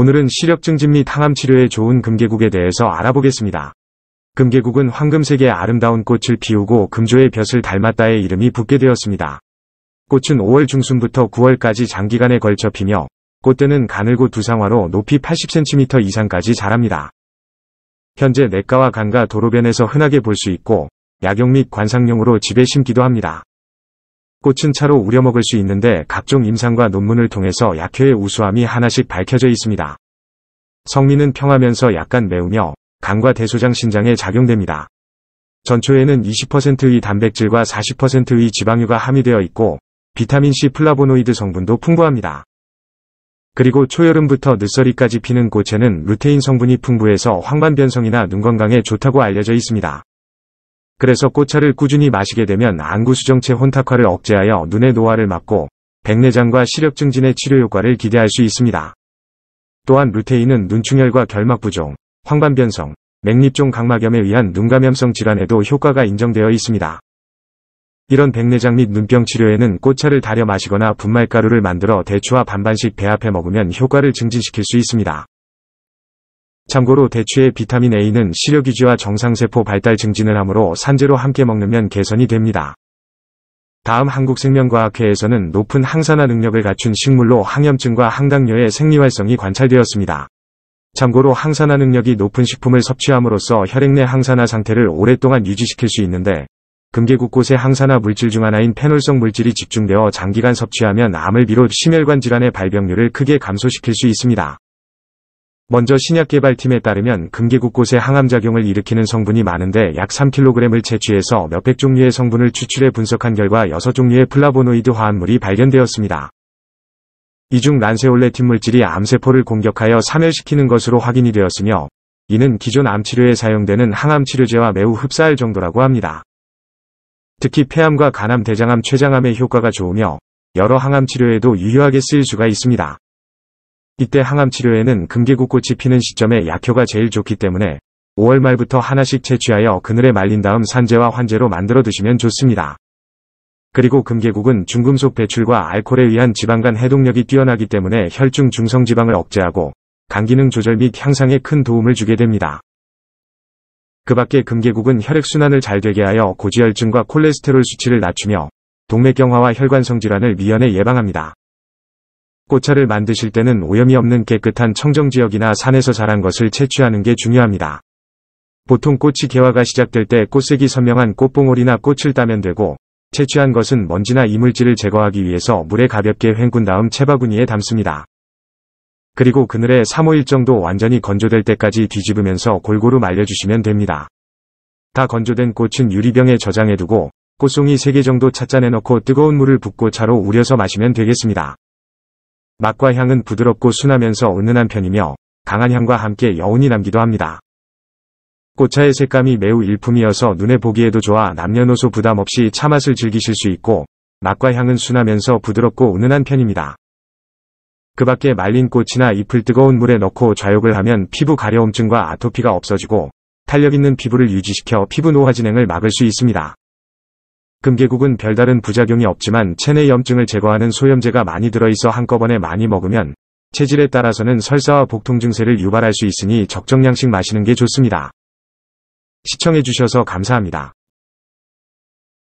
오늘은 시력 증진 및 항암 치료에 좋은 금계국에 대해서 알아보겠습니다. 금계국은 황금색의 아름다운 꽃을 피우고 금조의 벼슬 닮았다의 이름이 붙게 되었습니다. 꽃은 5월 중순부터 9월까지 장기간에 걸쳐 피며 꽃대는 가늘고 두상화로 높이 80cm 이상까지 자랍니다. 현재 내과와 강가 도로변에서 흔하게 볼 수 있고 약용 및 관상용으로 집에 심기도 합니다. 꽃은 차로 우려먹을 수 있는데 각종 임상과 논문을 통해서 약효의 우수함이 하나씩 밝혀져 있습니다. 성미는 평하면서 약간 매우며 간과 대소장 신장에 작용됩니다. 전초에는 20%의 단백질과 40%의 지방유가 함유되어 있고 비타민C 플라보노이드 성분도 풍부합니다. 그리고 초여름부터 늦서리까지 피는 꽃에는 루테인 성분이 풍부해서 황반변성이나 눈 건강에 좋다고 알려져 있습니다. 그래서 꽃차를 꾸준히 마시게 되면 안구수정체 혼탁화를 억제하여 눈의 노화를 막고 백내장과 시력 증진의 치료 효과를 기대할 수 있습니다. 또한 루테인은 눈충혈과 결막부종, 황반변성, 맥립종 각막염에 의한 눈감염성 질환에도 효과가 인정되어 있습니다. 이런 백내장 및 눈병 치료에는 꽃차를 달여 마시거나 분말가루를 만들어 대추와 반반씩 배합해 먹으면 효과를 증진시킬 수 있습니다. 참고로 대추의 비타민 A는 시력 유지와 정상세포 발달 증진을 하므로 산재로 함께 먹으면 개선이 됩니다. 다음 한국생명과학회에서는 높은 항산화 능력을 갖춘 식물로 항염증과 항당뇨의 생리활성이 관찰되었습니다. 참고로 항산화 능력이 높은 식품을 섭취함으로써 혈액 내 항산화 상태를 오랫동안 유지시킬 수 있는데 금계 곳곳에 항산화 물질 중 하나인 페놀성 물질이 집중되어 장기간 섭취하면 암을 비롯 심혈관 질환의 발병률을 크게 감소시킬 수 있습니다. 먼저 신약개발팀에 따르면 금기 곳곳에 항암작용을 일으키는 성분이 많은데 약 3kg을 채취해서 몇백 종류의 성분을 추출해 분석한 결과 6종류의 플라보노이드 화합물이 발견되었습니다. 이중 란세올레틴 물질이 암세포를 공격하여 사멸시키는 것으로 확인이 되었으며 이는 기존 암치료에 사용되는 항암치료제와 매우 흡사할 정도라고 합니다. 특히 폐암과 간암, 대장암, 췌장암의 효과가 좋으며 여러 항암치료에도 유효하게 쓰일 수가 있습니다. 이때 항암 치료에는 금계국꽃이 피는 시점에 약효가 제일 좋기 때문에 5월 말부터 하나씩 채취하여 그늘에 말린 다음 산재와 환재로 만들어 드시면 좋습니다. 그리고 금계국은 중금속 배출과 알코올에 의한 지방간 해독력이 뛰어나기 때문에 혈중 중성지방을 억제하고 간기능 조절 및 향상에 큰 도움을 주게 됩니다. 그 밖에 금계국은 혈액순환을 잘 되게 하여 고지혈증과 콜레스테롤 수치를 낮추며 동맥경화와 혈관성 질환을 미연에 예방합니다. 꽃차를 만드실 때는 오염이 없는 깨끗한 청정지역이나 산에서 자란 것을 채취하는 게 중요합니다. 보통 꽃이 개화가 시작될 때 꽃색이 선명한 꽃봉오리나 꽃을 따면 되고 채취한 것은 먼지나 이물질을 제거하기 위해서 물에 가볍게 헹군 다음 채바구니에 담습니다. 그리고 그늘에 3-5일 정도 완전히 건조될 때까지 뒤집으면서 골고루 말려주시면 됩니다. 다 건조된 꽃은 유리병에 저장해두고 꽃송이 3개 정도 찻잔에 넣고 뜨거운 물을 붓고 차로 우려서 마시면 되겠습니다. 맛과 향은 부드럽고 순하면서 은은한 편이며 강한 향과 함께 여운이 남기도 합니다. 꽃차의 색감이 매우 일품이어서 눈에 보기에도 좋아 남녀노소 부담 없이 차 맛을 즐기실 수 있고 맛과 향은 순하면서 부드럽고 은은한 편입니다. 그 밖에 말린 꽃이나 잎을 뜨거운 물에 넣고 좌욕을 하면 피부 가려움증과 아토피가 없어지고 탄력 있는 피부를 유지시켜 피부 노화 진행을 막을 수 있습니다. 금계국은 별다른 부작용이 없지만 체내 염증을 제거하는 소염제가 많이 들어있어 한꺼번에 많이 먹으면 체질에 따라서는 설사와 복통 증세를 유발할 수 있으니 적정량씩 마시는 게 좋습니다. 시청해주셔서 감사합니다.